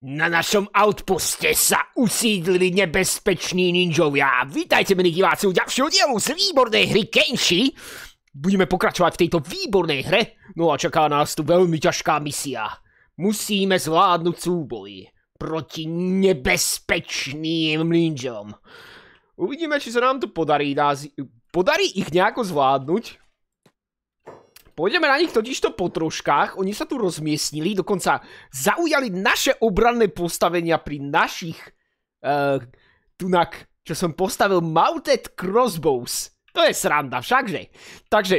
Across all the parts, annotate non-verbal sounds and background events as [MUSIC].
Na našom outposte sa usídlili nebezpeční ninjovia. Vítajte, milí diváci, u ďalšieho dielu z výbornej hry Kenshi. Budeme pokračovať v tejto výbornej hre, no a čaká nás tu veľmi ťažká misia. Musíme zvládnuť súboj proti nebezpečným ninjom. Uvidíme, či sa nám to podarí, podarí ich nejako zvládnuť. Pôjdeme na nich totižto po troškách, oni sa tu rozmiestnili, dokonca zaujali naše obranné postavenia pri našich uh, tunak, čo som postavil Mounted Crossbows. To je sranda všakže. Takže,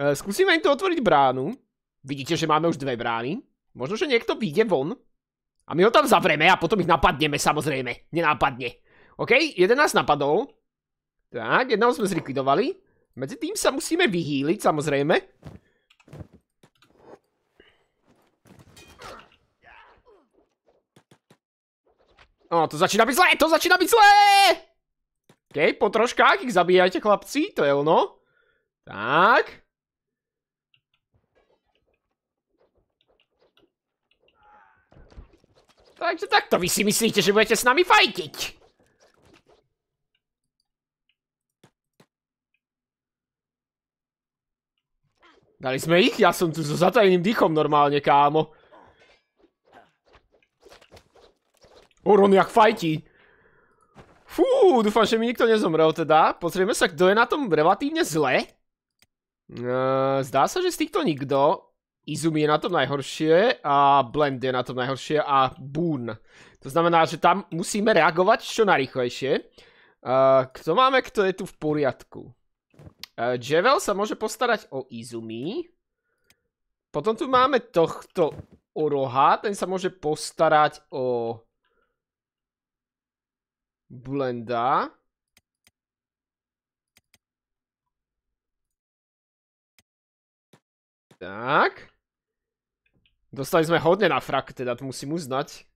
uh, skúsime im tu otvoriť bránu. Vidíte, že máme už dve brány. Možno, že niekto vyjde von. A my ho tam zavreme a potom ich napadneme, samozrejme. Nenápadne. OK, jeden nás napadol. Tak, jedného sme zlikvidovali. Medzi tým sa musíme vyhýliť, samozrejme. No, to začína byť zlé, to začína byť zlé! Okej, po troškách ich zabíjajte, chlapci, to je ono. Tak. Takže takto vy si myslíte, že budete s nami fajtiť. Dali sme ich, ja som tu so zatajným dýchom normálne, kámo. Oron jak fajti. Fú, dúfam, že mi nikto nezomrel teda. Pozrieme sa, kto je na tom relatívne zle. zdá sa, že z týchto nikto. Izumi je na tom najhoršie a Blend je na tom najhoršie a Boon. To znamená, že tam musíme reagovať čo najrychlejšie. kto máme, kto je tu v poriadku? Jevel Javel sa môže postarať o Izumi. Potom tu máme tohto Oroha, ten sa môže postarať o Bulenda. Tak. Dostali sme hodne na frak, teda to musím uznať.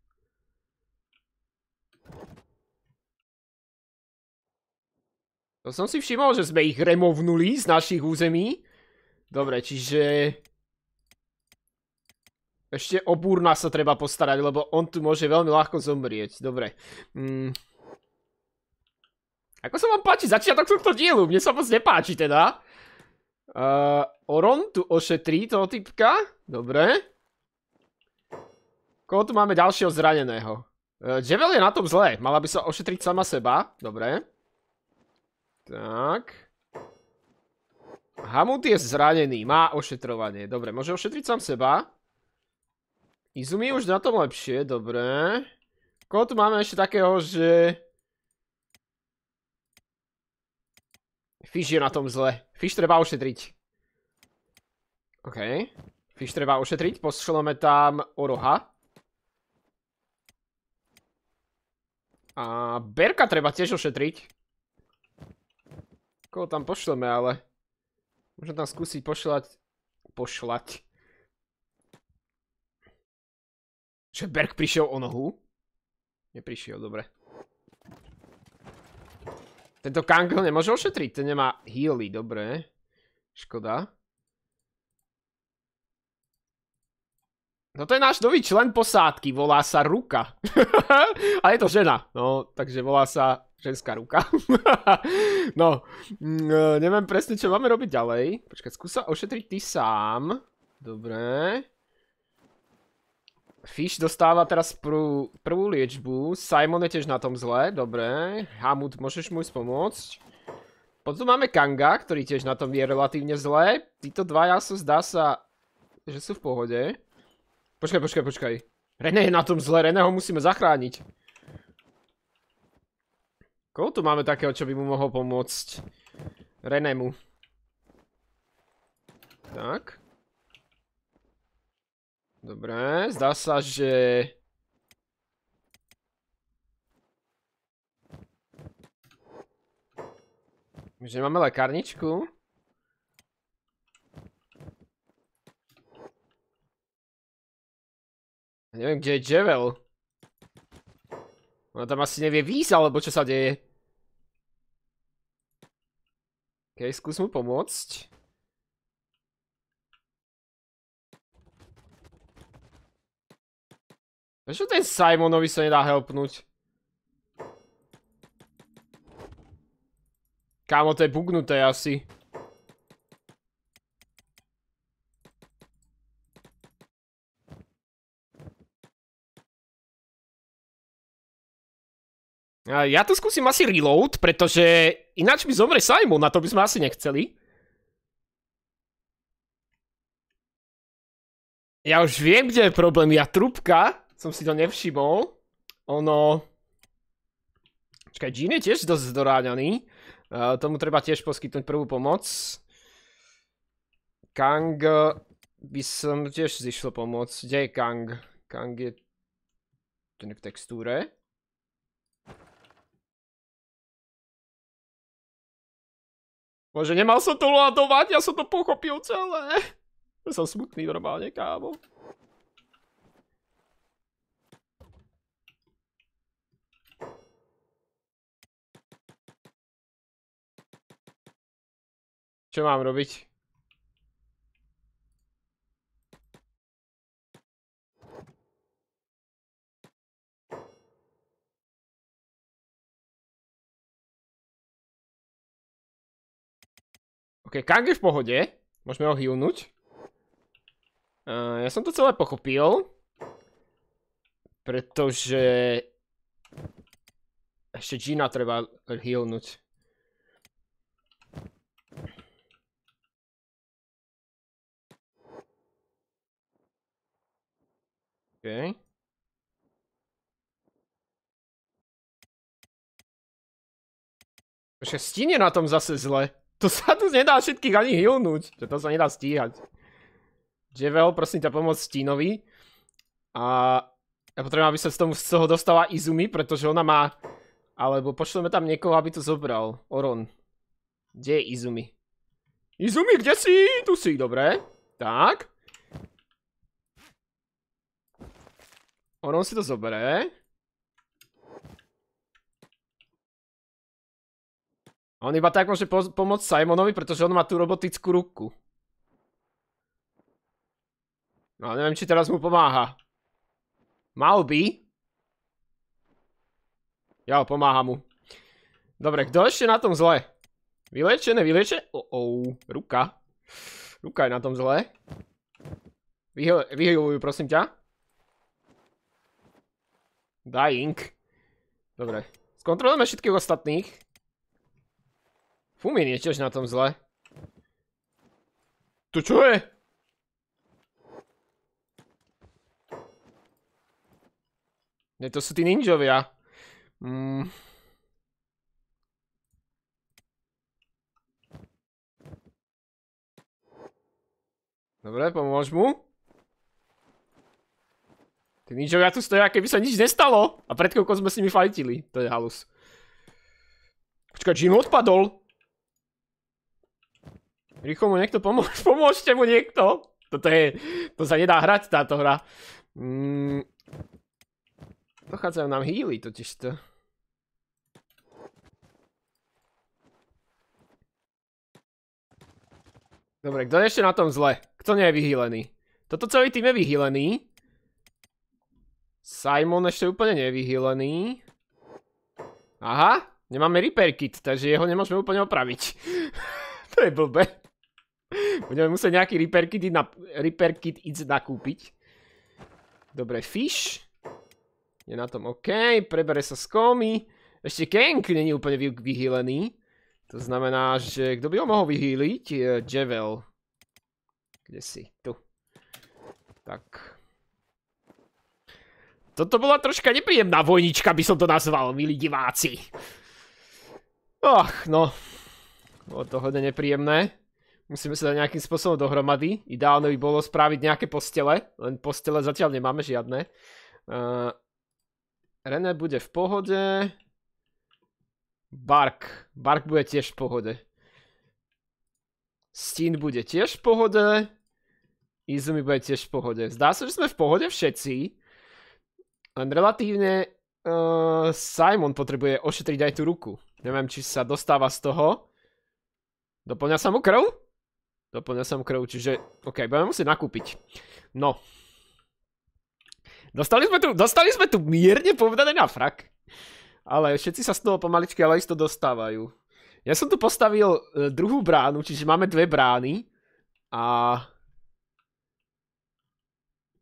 To som si všimol, že sme ich removnuli z našich území. Dobre, čiže... Ešte o Burna sa treba postarať, lebo on tu môže veľmi ľahko zomrieť. Dobre. Mm. Ako sa vám páči začiatok tohto dielu? Mne sa moc nepáči teda. Uh, Oron tu ošetrí toho typka. Dobre. Koho tu máme ďalšieho zraneného? Uh, Jevel je na tom zle. Mala by sa ošetriť sama seba. Dobre. Tak. Hamut je zranený. Má ošetrovanie. Dobre, môže ošetriť sam seba. Izumi už na tom lepšie. Dobre. Koho tu máme ešte takého, že... Fish je na tom zle. Fish treba ošetriť. OK. Fish treba ošetriť. Pošleme tam Oroha. A Berka treba tiež ošetriť. Koho tam pošleme, ale... Môžem tam skúsiť pošľať... Pošľať. Že Berk prišiel o nohu? Neprišiel, dobre. Tento Kangl nemôže ošetriť, ten nemá healy, dobre. Škoda. No to je náš nový člen posádky, volá sa Ruka. [LAUGHS] a je to žena, no, takže volá sa ženská ruka. [LAUGHS] no, mm, e, neviem presne, čo máme robiť ďalej. Počkaj, skúsa ošetriť ty sám. Dobre. Fish dostáva teraz prvú, prvú liečbu. Simon je tiež na tom zle, dobre. Hamut, môžeš mu pomôcť. Potom máme Kanga, ktorý tiež na tom je relatívne zle. Títo dva sú, zdá sa, že sú v pohode. Počkaj, počkaj, počkaj. René je na tom zle, René ho musíme zachrániť. Koho tu máme takého, čo by mu mohol pomôcť? Renému. Tak. Dobre, zdá sa, že... Že máme lekárničku. Neviem, kde je Jevel. Ona tam asi nevie výsť, alebo čo sa deje. Okej, skús mu pomôcť. Prečo ten Simonovi sa nedá helpnúť? Kámo, to je bugnuté asi. Ja to skúsim asi reload, pretože ináč mi zomre Simon, na to by sme asi nechceli. Ja už viem, kde je problém, ja trúbka som si to nevšimol. Ono... Čakaj, Jean je tiež dosť zdoráňaný. Uh, tomu treba tiež poskytnúť prvú pomoc. Kang eh, by som tiež zišlo pomoc. Kde je Kang? Kang je... Ten je v textúre. Bože, nemal som to ladovať, ja som to pochopil celé. Som smutný normálne, kámo. Čo mám robiť? OK, Kang je v pohode. Môžeme ho hýlnuť. ja som to celé pochopil. Pretože... Ešte Gina treba healnúť. OK. Že stín je na tom zase zle. To sa tu nedá všetkých ani hilnúť. Že to sa nedá stíhať. Jevel, prosím ťa pomôcť Stínovi. A ja potrebujem, aby sa z, tomu, z toho dostala Izumi, pretože ona má... Alebo pošleme tam niekoho, aby to zobral. Oron. Kde je Izumi? Izumi, kde si? Tu si, dobre. Tak. Ono si to zoberie. On iba tak môže pomôcť Simonovi, pretože on má tú robotickú ruku. No neviem, či teraz mu pomáha. Mal by. Ja, pomáha mu. Dobre, kto ešte na tom zle? Vyleče, nevyleče? Oh, ruka. Ruka je na tom zle. Vyhelujú, prosím ťa. Dying. Dobre. Skontrolujeme všetkých ostatných. Fumín je tiež na tom zle. To čo je? Ne, to sú tí ninjovia. Mm. Dobre, pomôž mu. Ty Tí ja tu stojí, keby sa nič nestalo. A pred koľko sme s nimi fajtili. To je halus. Počkaj, Jim odpadol. Rýchlo mu niekto pomôž. [LAUGHS] Pomôžte mu niekto. Toto je... To sa nedá hrať táto hra. Mm. Dochádzajú nám healy totiž to. Dobre, kto je ešte na tom zle? Kto nie je vyhýlený? Toto celý tým je vyhýlený. Simon ešte úplne nevyhylený. Aha, nemáme repair kit, takže jeho nemôžeme úplne opraviť. [LAUGHS] to je blbe. Budeme musieť nejaký repair kit, ísť nakúpiť. Dobre, fish. Je na tom OK, prebere sa z komy. Ešte Kank není úplne vyhýlený. To znamená, že kto by ho mohol vyhýliť? jevel. Kde si? Tu. Tak, toto bola troška nepríjemná vojnička, by som to nazval, milí diváci. Ach, no. Bolo to hodne nepríjemné. Musíme sa dať nejakým spôsobom dohromady. Ideálne by bolo spraviť nejaké postele. Len postele zatiaľ nemáme žiadne. Eh, René bude v pohode. Bark. Bark bude tiež v pohode. Stín bude tiež v pohode. Izumi bude tiež v pohode. Zdá sa, že sme v pohode všetci. Len relatívne uh, Simon potrebuje ošetriť aj tú ruku. Neviem, či sa dostáva z toho. Doplňa sa mu krv? Doplňa sa mu krv, čiže... OK, budeme musieť nakúpiť. No. Dostali sme tu, dostali sme tu mierne povedané na frak. Ale všetci sa z toho pomaličky, ale isto dostávajú. Ja som tu postavil e, druhú bránu, čiže máme dve brány. A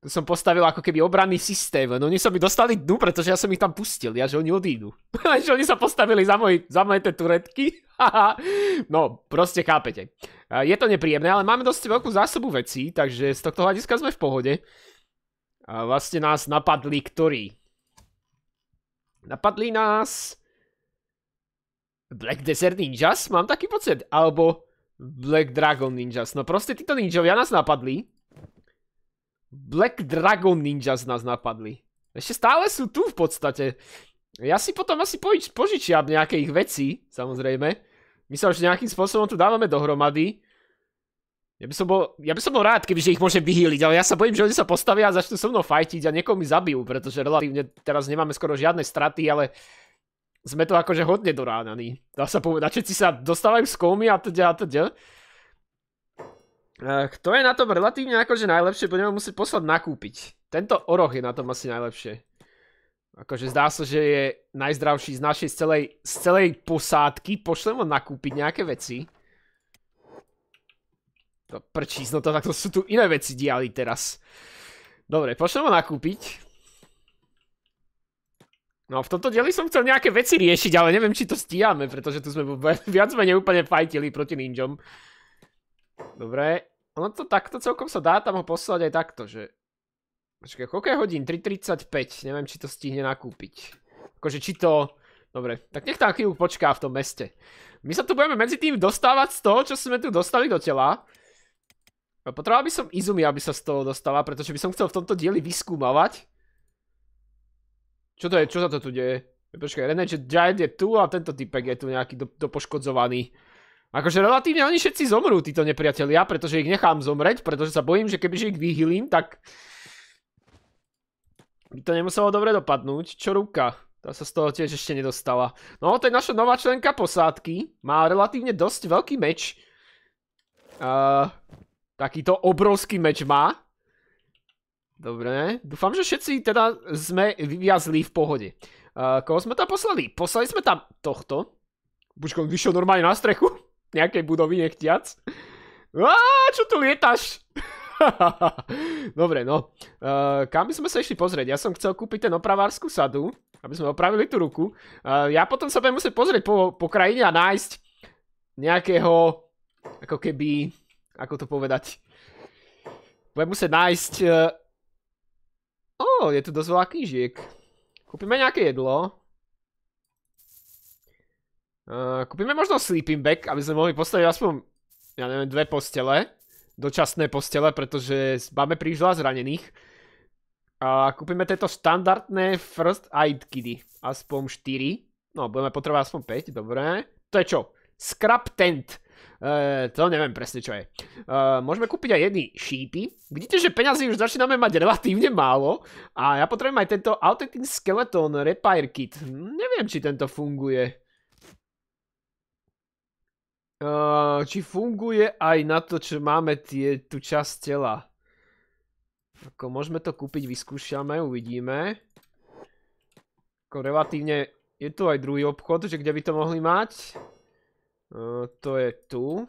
som postavil ako keby obranný systém, no oni sa mi dostali dnu, pretože ja som ich tam pustil, ja že oni odídu. [LAUGHS] že oni sa postavili za, moj, za moje tie turetky. [LAUGHS] no, proste chápete. Je to nepríjemné, ale máme dosť veľkú zásobu vecí, takže z tohto hľadiska sme v pohode. A vlastne nás napadli ktorí? Napadli nás... Black Desert Ninjas? Mám taký pocit. Alebo Black Dragon Ninjas. No proste títo ninjovia nás napadli. Black Dragon Ninjas nás napadli. Ešte stále sú tu v podstate. Ja si potom asi požičiam nejaké ich veci, samozrejme. My sa už nejakým spôsobom tu dávame dohromady. Ja by som bol, ja by som bol rád, kebyže ich môžem vyhýliť, ale ja sa bojím, že oni sa postavia a začnú so mnou fajtiť a niekoho mi zabijú, pretože relatívne teraz nemáme skoro žiadne straty, ale sme to akože hodne doránaní. Dá sa povedať, všetci sa dostávajú z kómy a teď teda, a teď. Teda. Eh, kto je na tom relatívne akože najlepšie, budeme musieť poslať nakúpiť. Tento oroch je na tom asi najlepšie. Akože zdá sa, že je najzdravší z našej z celej, z celej posádky. Pošlem ho nakúpiť nejaké veci. To prčís, no to takto sú tu iné veci diali teraz. Dobre, pošlem ho nakúpiť. No v tomto dieli som chcel nejaké veci riešiť, ale neviem, či to stíhame, pretože tu sme [LAUGHS] viac menej úplne fajtili proti ninjom. Dobre. Ono to takto celkom sa dá tam ho poslať aj takto, že... Počkaj, koľko je hodín? 3.35. Neviem, či to stihne nakúpiť. Akože či to... Dobre, tak nech tam chvíľu počká v tom meste. My sa tu budeme medzi tým dostávať z toho, čo sme tu dostali do tela. Potreboval by som Izumi, aby sa z toho dostala, pretože by som chcel v tomto dieli vyskúmavať. Čo to je? Čo sa to tu deje? Počkaj, René, že Giant je tu a tento typek je tu nejaký dopoškodzovaný. Akože relatívne oni všetci zomrú, títo nepriatelia, pretože ich nechám zomreť, pretože sa bojím, že kebyže ich vyhylím, tak... By to nemuselo dobre dopadnúť. Čo ruka? Tá sa z toho tiež ešte nedostala. No, to je naša nová členka posádky. Má relatívne dosť veľký meč. takýto obrovský meč má. Dobre. Dúfam, že všetci teda sme vyviazli v pohode. koho sme tam poslali? Poslali sme tam tohto. Bučko, on vyšiel normálne na strechu nejakej budovy nechtiac. Á, no čo tu lietaš? [LAUGHS] Dobre, no. Uh, kam by sme sa išli pozrieť? Ja som chcel kúpiť ten opravárskú sadu, aby sme opravili tú ruku. Uh, ja potom sa budem musieť pozrieť po, po krajine a nájsť nejakého, ako keby, ako to povedať, budem musieť nájsť... E, Ó, uh... oh, je tu dosť veľa knížiek. Kúpime nejaké jedlo. Eh, kúpime možno sleeping bag, aby sme mohli postaviť aspoň, ja neviem, dve postele. Dočasné postele, pretože máme príliš veľa zranených. A kúpime tieto štandardné first aid kity. Aspoň 4. No, budeme potrebovať aspoň 5, dobre. To je čo? Scrap tent. Eh, to neviem presne čo je. Eh, môžeme kúpiť aj jedny šípy. Vidíte, že peňazí už začíname mať relatívne málo a ja potrebujem aj tento Authentic Skeleton Repair Kit. Hm, neviem, či tento funguje. Eh, či funguje aj na to, čo máme tie, tú časť tela. Ako môžeme to kúpiť, vyskúšame, uvidíme. Ako relatívne, je tu aj druhý obchod, že kde by to mohli mať. Uh, to je tu.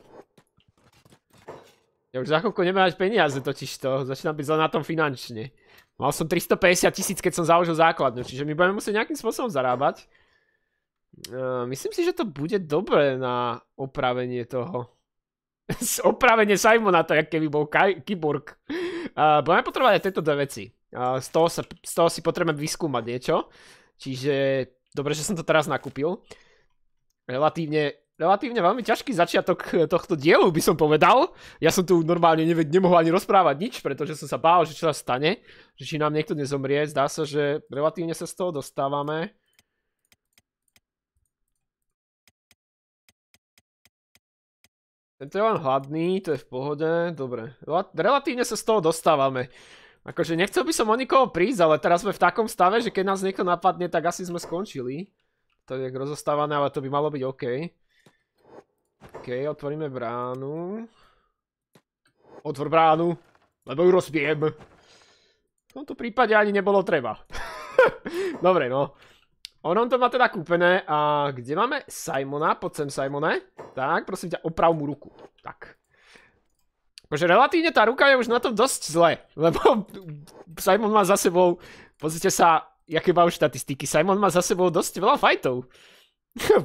Ja už za chvíľku nemám mať peniaze totiž to, začínam byť zle na tom finančne. Mal som 350 tisíc, keď som založil základňu, čiže my budeme musieť nejakým spôsobom zarábať. Eh, myslím si, že to bude dobré na opravenie toho. [LAUGHS] opravenie Simona, to jak keby bol kaj, kyborg. Uh, eh, budeme potrebovať aj tieto dve veci. Uh, z, toho sa, z toho si potrebujeme vyskúmať niečo. Čiže dobre, že som to teraz nakúpil. Relatívne, relatívne veľmi ťažký začiatok tohto dielu by som povedal. Ja som tu normálne neved, nemohol ani rozprávať nič, pretože som sa bál, že čo sa stane. Že či nám niekto nezomrie. Zdá sa, že relatívne sa z toho dostávame. Tento je len hladný, to je v pohode, dobre. Relatívne sa z toho dostávame. Akože nechcel by som o nikoho prísť, ale teraz sme v takom stave, že keď nás niekto napadne, tak asi sme skončili. To je rozostávané, ale to by malo byť OK. OK, otvoríme bránu. Otvor bránu, lebo ju rozbijem. V tomto prípade ani nebolo treba. [LAUGHS] dobre, no. Ono to má teda kúpené. A kde máme Simona? Poď sem, Simone. Tak, prosím ťa, oprav mu ruku. Tak. Akože relatívne tá ruka je už na tom dosť zle, lebo [LAUGHS] Simon má za sebou, pozrite sa, jaké už štatistiky, Simon má za sebou dosť veľa fajtov.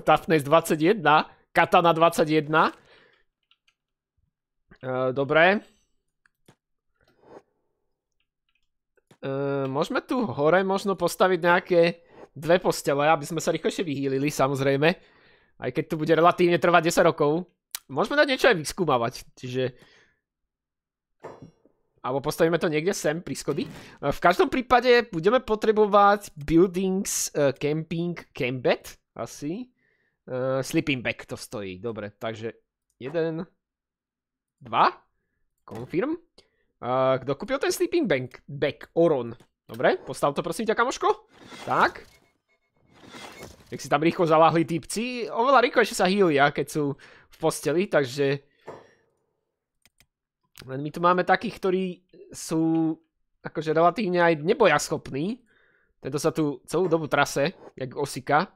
Toughness [LAUGHS] 21, Katana 21. E, dobre. E, môžeme tu hore možno postaviť nejaké dve postele, aby sme sa rýchlejšie vyhýlili, samozrejme. Aj keď to bude relatívne trvať 10 rokov. Môžeme dať niečo aj vyskúmavať, čiže... Alebo postavíme to niekde sem pri schody. V každom prípade budeme potrebovať buildings, eh, camping, campbed asi. Eh, sleeping bag to stojí, dobre. Takže jeden, dva, confirm. Eh, kto kúpil ten sleeping bag? Back, Oron. Dobre, postav to prosím ťa, kamoško. Tak tak si tam rýchlo zaláhli typci, oveľa rýchlejšie sa hýlia, keď sú v posteli, takže len my tu máme takých, ktorí sú akože relatívne aj nebojaschopní. Tento sa tu celú dobu trase, jak osika.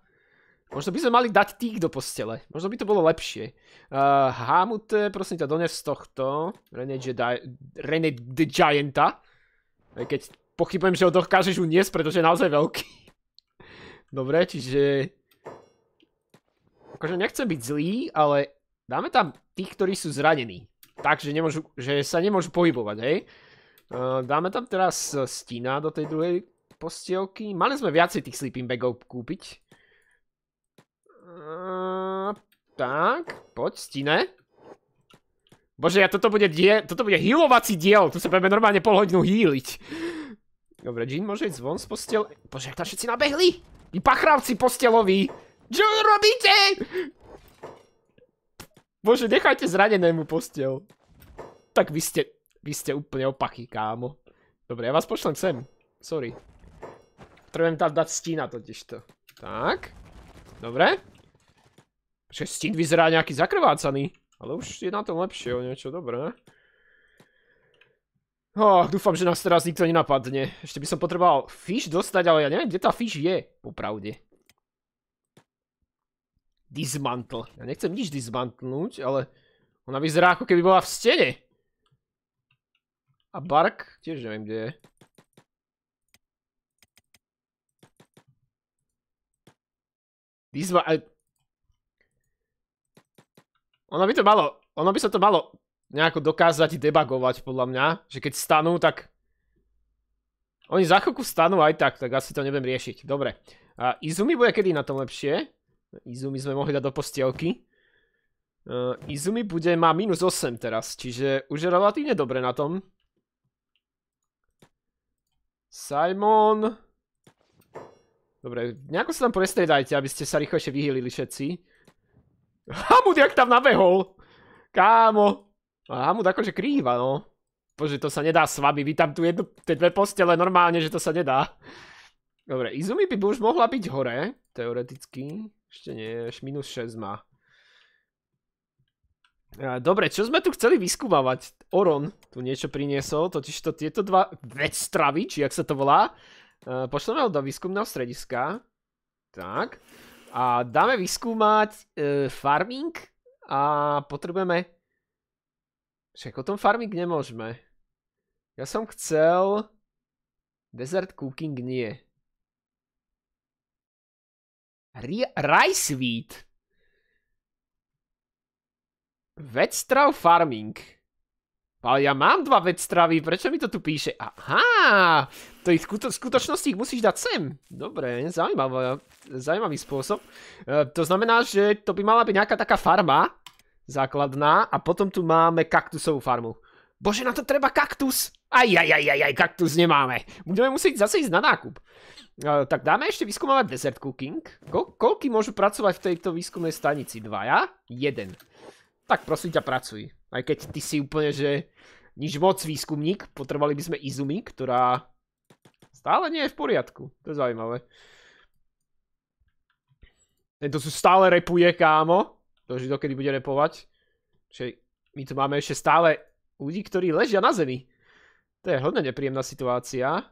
Možno by sme mali dať tých do postele. Možno by to bolo lepšie. Uh, eh, Hamute, prosím ťa, dones tohto. René the Gianta. Keď pochybujem, že ho dokážeš uniesť, pretože je naozaj veľký. Dobre, čiže... Akože nechcem byť zlý, ale dáme tam tých, ktorí sú zranení. Takže nemôžu, že sa nemôžu pohybovať, hej? Dáme tam teraz e, stína do tej druhej postielky. Mali sme viacej tých sleeping bagov kúpiť. Tak, poď, stine. Bože, ja toto bude diel, toto bude healovací diel, tu sa budeme normálne pol hodinu healiť. Dobre, Jean môže ísť von z postiel... Bože, jak tam všetci nabehli! pachravci posteloví! Čo robíte? Bože, nechajte zranenému postel. Tak vy ste, vy ste úplne opachy, kámo. Dobre, ja vás pošlem sem. Sorry. Trebujem tam dať stína totižto. Tak. Dobre. Že stín vyzerá nejaký zakrvácaný. Ale už je na tom lepšie o niečo, dobre. Oh, dúfam, že nás teraz nikto nenapadne. Ešte by som potreboval fish dostať, ale ja neviem, kde tá fish je, popravde. Dismantle. Ja nechcem nič dismantlnúť, ale ona vyzerá ako keby bola v stene. A bark? Tiež neviem, kde je. Dismantle... Ono by to malo... Ono by sa to malo nejako dokázať debagovať, podľa mňa. Že keď stanú, tak... Oni za chvíľku stanú aj tak, tak asi to nebudem riešiť. Dobre. A Izumi bude kedy na tom lepšie? Izumi sme mohli dať do postielky. Uh, Izumi bude, má minus 8 teraz, čiže už je relatívne dobre na tom. Simon. Dobre, nejako sa tam prestredajte, aby ste sa rýchlejšie vyhýlili všetci. Hamud, jak tam nabehol! Kámo! A Hamud akože krýva, no. Bože, to sa nedá s vami, vy tam tu jednu, tie dve postele normálne, že to sa nedá. Dobre, Izumi by už mohla byť hore, teoreticky. Ešte nie, až minus 6 má. Dobre, čo sme tu chceli vyskúmavať? Oron tu niečo priniesol, totiž to tieto dva vectravy, či jak sa to volá, e, pošleme ho do výskumného strediska. Tak. A dáme vyskúmať e, farming a potrebujeme však o tom farmík nemôžeme. Ja som chcel... Desert cooking nie. rice wheat. Vectrav farming. Ale ja mám dva vectravy, prečo mi to tu píše? Aha, to ich v skutočnosti ich musíš dať sem. Dobre, zaujímavý, zaujímavý spôsob. E, to znamená, že to by mala byť nejaká taká farma, základná. A potom tu máme kaktusovú farmu. Bože, na to treba kaktus! Aj, aj, aj, aj, aj kaktus nemáme. Budeme musieť zase ísť na nákup. E, tak dáme ešte vyskúmavať desert cooking. koľky môžu pracovať v tejto výskumnej stanici? Dva ja? Jeden. Tak prosím ťa, pracuj. Aj keď ty si úplne, že nič moc výskumník. Potrebovali by sme Izumi, ktorá stále nie je v poriadku. To je zaujímavé. Tento sú stále repuje, kámo. Doži, dokedy bude repovať. Čiže my tu máme ešte stále ľudí, ktorí ležia na zemi. To je hodne nepríjemná situácia.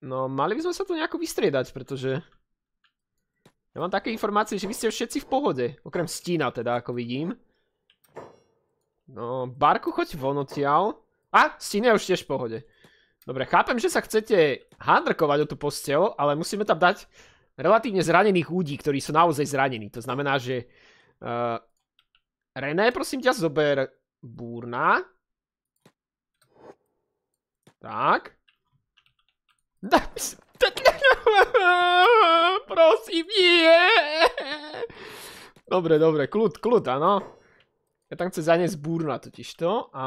No, mali by sme sa tu nejako vystriedať, pretože... Ja mám také informácie, že vy ste všetci v pohode. Okrem stína teda, ako vidím. No, Barku, choď von odtiaľ. A, stína je už tiež v pohode. Dobre, chápem, že sa chcete handrkovať o tú posteľ, ale musíme tam dať relatívne zranených ľudí, ktorí sú naozaj zranení. To znamená, že uh, René, prosím ťa, zober búrna. Tak. [LAUGHS] Prosím, nie. Dobre, dobre, kľud, kľud, áno. Ja tam chcem zaniesť Burna totižto a...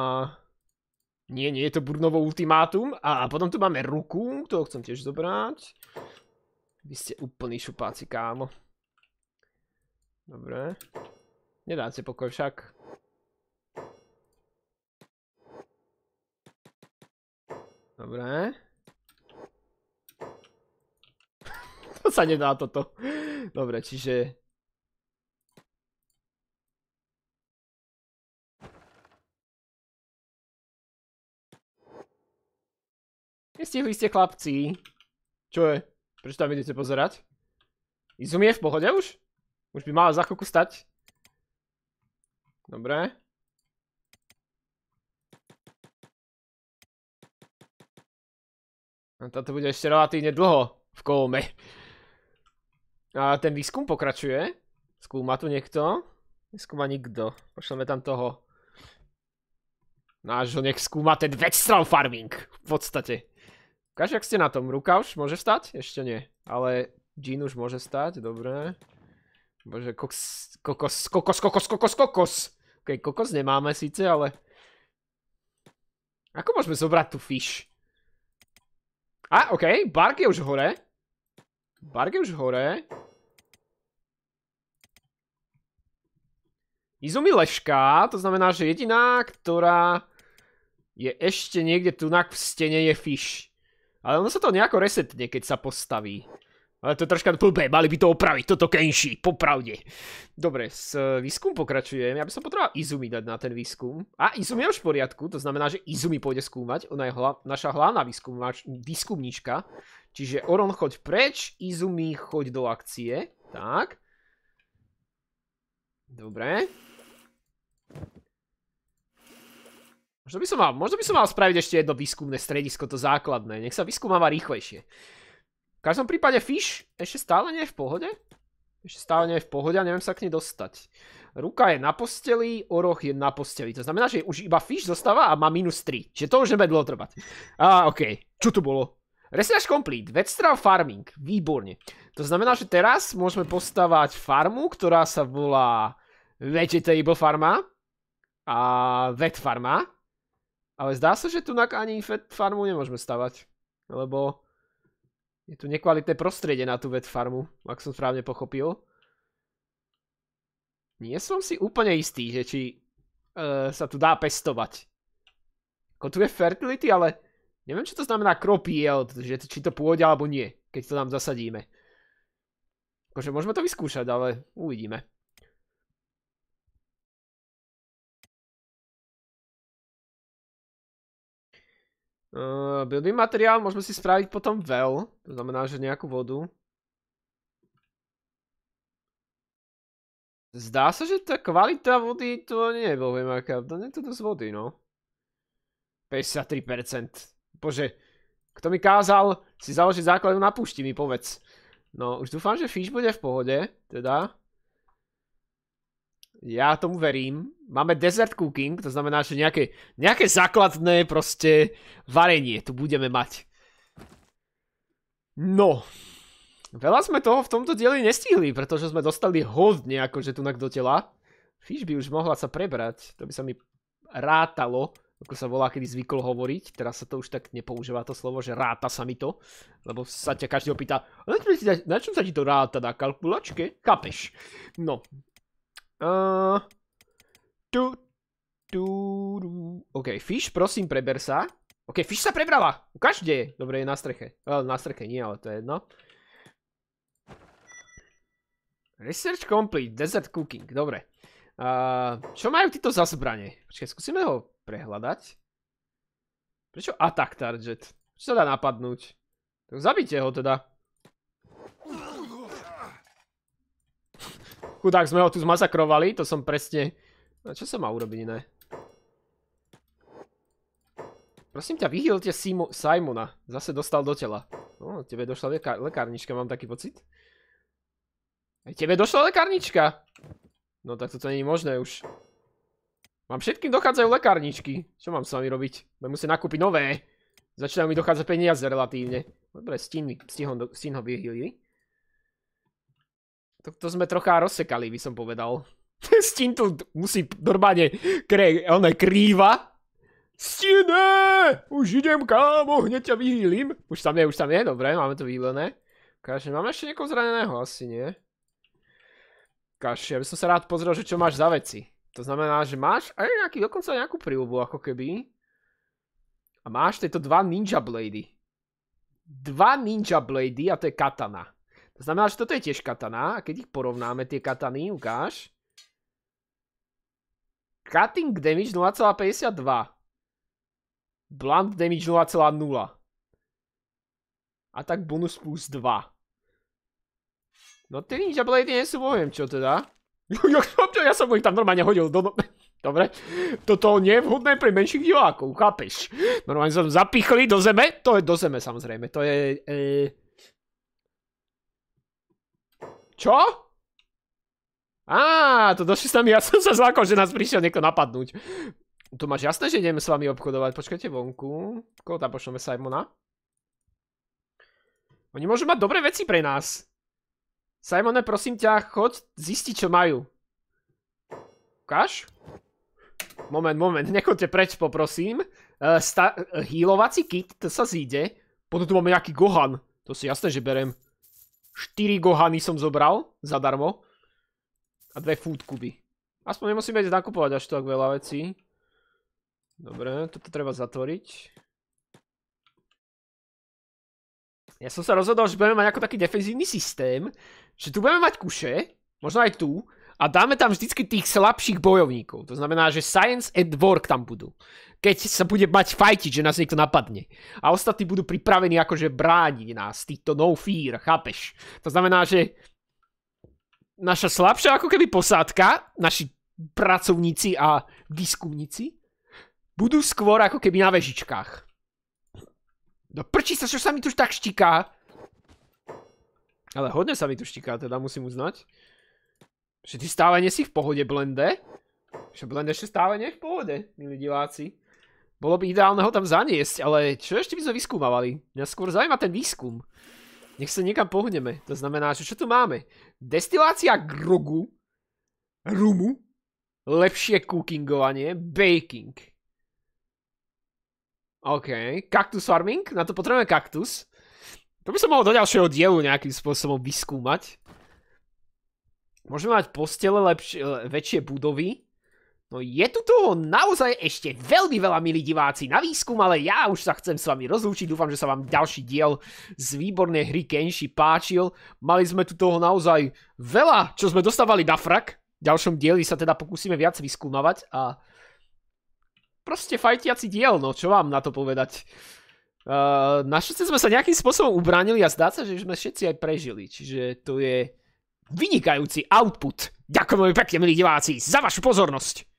Nie, nie je to Burnovo ultimátum. A potom tu máme ruku, toho chcem tiež zobrať. Vy ste úplný šupáci, kámo. Dobre. si pokoj však. Dobre. [LAUGHS] to sa nedá toto. Dobre, čiže... Nestihli ste chlapci. Čo je? Prečo tam idete pozerať? Izumi je v pohode už? Už by mala za chvíľku stať. Dobre. A táto bude ešte relatívne dlho v kolme. A ten výskum pokračuje. Skúma tu niekto? Neskúma nikto. Pošleme tam toho. Nášho nech skúma ten vegetral farming. V podstate. Ukáž, jak ste na tom. Ruka už môže stať? Ešte nie. Ale Jean už môže stať, dobre. Bože, kokos, kokos, kokos, kokos, kokos. Ok, kokos nemáme síce, ale... Ako môžeme zobrať tú fish? A, ok, Bark je už hore. Bark je už hore. Izumi Leška, to znamená, že jediná, ktorá je ešte niekde tunak v stene je fish. Ale ono sa to nejako resetne, keď sa postaví. Ale to je troška blbé, mali by to opraviť, toto Kenshi, popravde. Dobre, s e, výskum pokračujem. Ja by som potreboval Izumi dať na ten výskum. A Izumi je už v poriadku, to znamená, že Izumi pôjde skúmať. Ona je naša hlavná výskumníčka. Čiže Oron, choď preč, Izumi, choď do akcie. Tak. Dobre. Možno by som mal, možno by som mal spraviť ešte jedno výskumné stredisko, to základné. Nech sa vyskúmava rýchlejšie. V každom prípade Fish ešte stále nie je v pohode. Ešte stále nie je v pohode a neviem sa k nej dostať. Ruka je na posteli, oroch je na posteli. To znamená, že už iba Fish zostáva a má minus 3. Čiže to už nebude dlho trvať. A okej, čo tu bolo? Research complete, vedstrav farming, výborne. To znamená, že teraz môžeme postavať farmu, ktorá sa volá Vegetable farma a Vet farma. Ale zdá sa, že tu ani farmu nemôžeme stavať. Lebo je tu nekvalitné prostredie na tú vet farmu, ak som správne pochopil. Nie som si úplne istý, že či e, sa tu dá pestovať. Ako tu je fertility, ale neviem, čo to znamená crop yield, že či to pôjde alebo nie, keď to tam zasadíme. Akože môžeme to vyskúšať, ale uvidíme. Eh, building materiál môžeme si spraviť potom well, to znamená, že nejakú vodu. Zdá sa, že tá kvalita vody to nie je veľmi aká, to nie je to dosť vody, no. 53%. Bože, kto mi kázal si založiť základu na púšti, mi povedz. No, už dúfam, že fish bude v pohode, teda. Ja tomu verím. Máme desert cooking, to znamená, že nejaké, nejaké základné proste varenie tu budeme mať. No. Veľa sme toho v tomto dieli nestihli, pretože sme dostali hodne akože tunak do tela. Fish by už mohla sa prebrať, to by sa mi rátalo, ako sa volá, kedy zvykol hovoriť. Teraz sa to už tak nepoužíva to slovo, že ráta sa mi to. Lebo sa ťa každý opýta, na čom sa ti to ráta na kalkulačke? Kapeš. No, Uh, tu, tu, tu. OK, Fish, prosím, preber sa. OK, Fish sa prebrala. Ukáž, kde je. Dobre, je na streche. Well, eh, na streche nie, ale to je jedno. Research complete, desert cooking, dobre. Uh, čo majú títo za zbranie? Počkaj, skúsime ho prehľadať. Prečo attack target? Čo sa dá napadnúť? Tak zabite ho teda. Chudák sme ho tu zmasakrovali, to som presne... A čo sa má urobiť iné? Prosím ťa, vyhýlte Simona. Zase dostal do tela. No, tebe došla lekárnička, mám taký pocit. Aj tebe došla lekárnička. No tak toto nie je možné už. Mám všetkým dochádzajú lekárničky. Čo mám s vami robiť? Budem musieť nakúpiť nové. Začínajú mi dochádzať peniaze relatívne. Dobre, s ho vyhýlili to, to sme trocha rozsekali, by som povedal. [LAUGHS] tu musí normálne kre, ona krýva. Stine! Už idem, kámo, hneď ťa vyhýlim. Už tam je, už tam je, dobre, máme to vyhýlené. Kaže, máme ešte niekoho zraneného, asi nie. Kaže, ja by som sa rád pozrel, že čo máš za veci. To znamená, že máš aj nejaký, dokonca nejakú prílubu, ako keby. A máš tieto dva ninja blady. Dva ninja blady a to je katana. To znamená, že toto je tiež katana a keď ich porovnáme tie katany, ukáž. Cutting damage 0,52. Blunt damage 0,0. A tak bonus plus 2. No tie Ninja blady nie sú, bohujem, čo teda. [LAUGHS] ja som ich tam normálne hodil do... No- [LAUGHS] Dobre, toto nie je vhodné pre menších divákov, chápeš? Normálne som zapichli do zeme, to je do zeme samozrejme, to je... E, čo? Á, to došli s nami, ja som sa zlákol, že nás prišiel niekto napadnúť. Tu máš jasné, že ideme s vami obchodovať. Počkajte vonku. Koho tam pošleme Simona? Oni môžu mať dobré veci pre nás. Simone, prosím ťa, chod zistiť, čo majú. Ukáž? Moment, moment, nechodte preč, poprosím. Uh, e, e, healovací kit, to sa zíde. Potom tu máme nejaký Gohan. To si jasné, že berem. 4 gohany som zobral zadarmo. A dve food kuby. Aspoň nemusíme ísť nakupovať až tak veľa vecí. Dobre, toto treba zatvoriť. Ja som sa rozhodol, že budeme mať ako taký defenzívny systém, že tu budeme mať kuše, možno aj tu, a dáme tam vždycky tých slabších bojovníkov. To znamená, že Science and Work tam budú. Keď sa bude mať fajtiť, že nás niekto napadne. A ostatní budú pripravení akože brániť nás, týchto no fear, chápeš? To znamená, že naša slabšia ako keby posádka, naši pracovníci a výskumníci, budú skôr ako keby na vežičkách. No prčí sa, čo sa mi tu tak štiká. Ale hodne sa mi tu štiká, teda musím uznať. Že ty stále nesi v pohode, Blende? Že Blende ešte stále nie je v pohode, milí diváci. Bolo by ideálne ho tam zaniesť, ale čo ešte by sme vyskúmavali? Mňa skôr zaujíma ten výskum. Nech sa niekam pohneme. To znamená, že čo tu máme? Destilácia grogu, rumu, lepšie cookingovanie, baking. OK. Kaktus farming? Na to potrebujeme kaktus. To by som mohol do ďalšieho dielu nejakým spôsobom vyskúmať. Môžeme mať postele lepšie, e, väčšie budovy. No je tu toho naozaj ešte veľmi veľa, milí diváci, na výskum, ale ja už sa chcem s vami rozlúčiť. Dúfam, že sa vám ďalší diel z výbornej hry Kenshi páčil. Mali sme tu toho naozaj veľa, čo sme dostávali na frak. V ďalšom dieli sa teda pokúsime viac vyskúmavať a proste fajtiaci diel, no čo vám na to povedať. Uh, sme sa nejakým spôsobom ubránili a zdá sa, že sme všetci aj prežili, čiže to je Vynikajúci output. Ďakujem veľmi pekne, milí diváci, za vašu pozornosť.